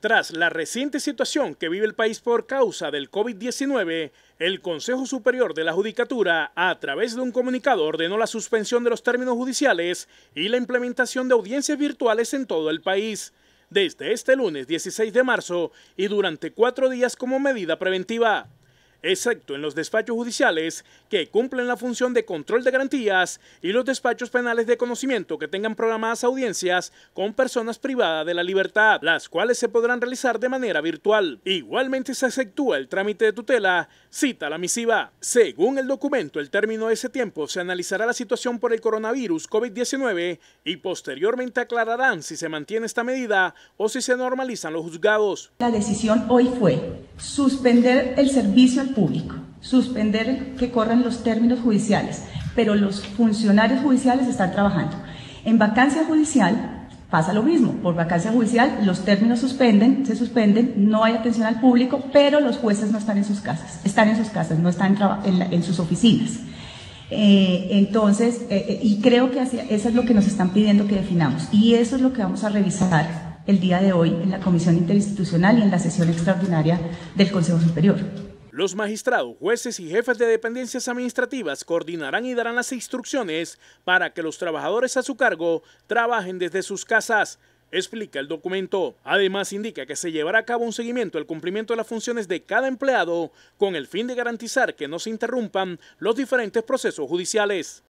Tras la reciente situación que vive el país por causa del COVID-19, el Consejo Superior de la Judicatura, a través de un comunicado, ordenó la suspensión de los términos judiciales y la implementación de audiencias virtuales en todo el país, desde este lunes 16 de marzo y durante cuatro días como medida preventiva excepto en los despachos judiciales que cumplen la función de control de garantías y los despachos penales de conocimiento que tengan programadas audiencias con personas privadas de la libertad, las cuales se podrán realizar de manera virtual. Igualmente se efectúa el trámite de tutela, cita la misiva. Según el documento, el término de ese tiempo se analizará la situación por el coronavirus COVID-19 y posteriormente aclararán si se mantiene esta medida o si se normalizan los juzgados. La decisión hoy fue suspender el servicio al público, suspender que corran los términos judiciales, pero los funcionarios judiciales están trabajando. En vacancia judicial pasa lo mismo, por vacancia judicial los términos suspenden, se suspenden, no hay atención al público, pero los jueces no están en sus casas, están en sus casas, no están en, sus oficinas. Eh, entonces, eh, eh, y creo que eso es lo que nos están pidiendo que definamos, y eso es lo que vamos a revisar el día de hoy en la Comisión Interinstitucional y en la sesión extraordinaria del Consejo Superior. Los magistrados, jueces y jefes de dependencias administrativas coordinarán y darán las instrucciones para que los trabajadores a su cargo trabajen desde sus casas, explica el documento. Además, indica que se llevará a cabo un seguimiento al cumplimiento de las funciones de cada empleado con el fin de garantizar que no se interrumpan los diferentes procesos judiciales.